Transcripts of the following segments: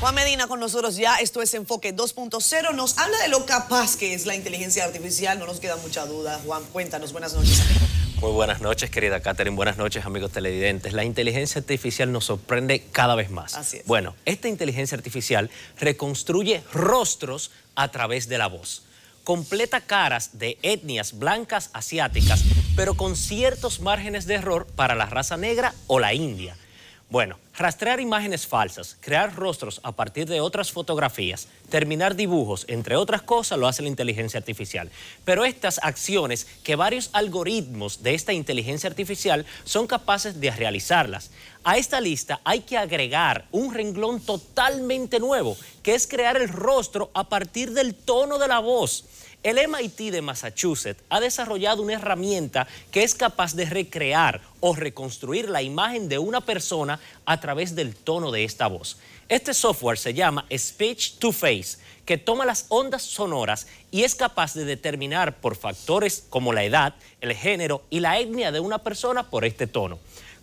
Juan Medina con nosotros ya, esto es Enfoque 2.0, nos habla de lo capaz que es la inteligencia artificial, no nos queda mucha duda. Juan, cuéntanos, buenas noches. Muy buenas noches, querida Catherine. Buenas noches, amigos televidentes. La inteligencia artificial nos sorprende cada vez más. Así es. Bueno, esta inteligencia artificial reconstruye rostros a través de la voz. Completa caras de etnias blancas asiáticas, pero con ciertos márgenes de error para la raza negra o la india. Bueno, Rastrear imágenes falsas, crear rostros a partir de otras fotografías, terminar dibujos, entre otras cosas, lo hace la inteligencia artificial. Pero estas acciones que varios algoritmos de esta inteligencia artificial son capaces de realizarlas. A esta lista hay que agregar un renglón totalmente nuevo, que es crear el rostro a partir del tono de la voz. El MIT de Massachusetts ha desarrollado una herramienta que es capaz de recrear o reconstruir la imagen de una persona a través través del tono de esta voz. Este software se llama Speech to Face, que toma las ondas sonoras y es capaz de determinar por factores como la edad, el género y la etnia de una persona por este tono.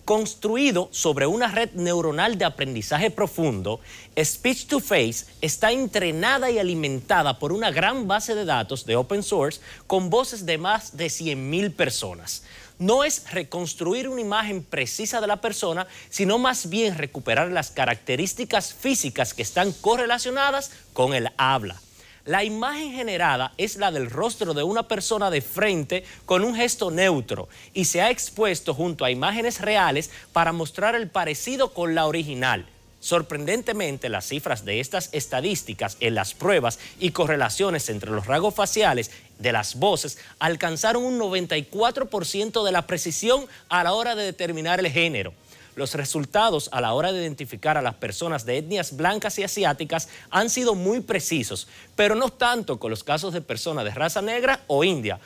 Construido sobre una red neuronal de aprendizaje profundo, Speech to Face está entrenada y alimentada por una gran base de datos de open source con voces de más de 100.000 personas. No es reconstruir una imagen precisa de la persona, sino más bien recuperar las características físicas que están correlacionadas con el habla. La imagen generada es la del rostro de una persona de frente con un gesto neutro y se ha expuesto junto a imágenes reales para mostrar el parecido con la original. Sorprendentemente, las cifras de estas estadísticas en las pruebas y correlaciones entre los rasgos faciales de las voces alcanzaron un 94% de la precisión a la hora de determinar el género. Los resultados a la hora de identificar a las personas de etnias blancas y asiáticas han sido muy precisos, pero no tanto con los casos de personas de raza negra o india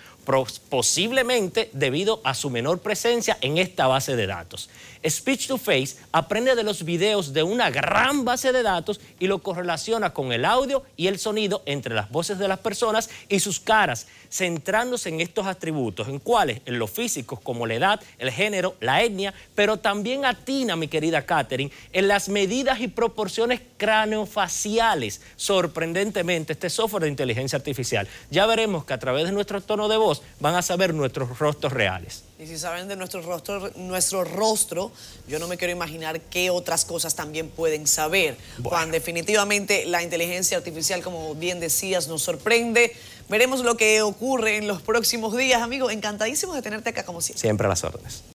posiblemente debido a su menor presencia en esta base de datos. Speech to Face aprende de los videos de una gran base de datos y lo correlaciona con el audio y el sonido entre las voces de las personas y sus caras, centrándose en estos atributos, en cuáles, en los físicos como la edad, el género, la etnia, pero también atina, mi querida Katherine, en las medidas y proporciones craneofaciales. Sorprendentemente, este software de inteligencia artificial. Ya veremos que a través de nuestro tono de voz, van a saber nuestros rostros reales. Y si saben de nuestro rostro, yo no me quiero imaginar qué otras cosas también pueden saber. Juan, definitivamente la inteligencia artificial, como bien decías, nos sorprende. Veremos lo que ocurre en los próximos días, amigo. Encantadísimo de tenerte acá como siempre. Siempre a las órdenes.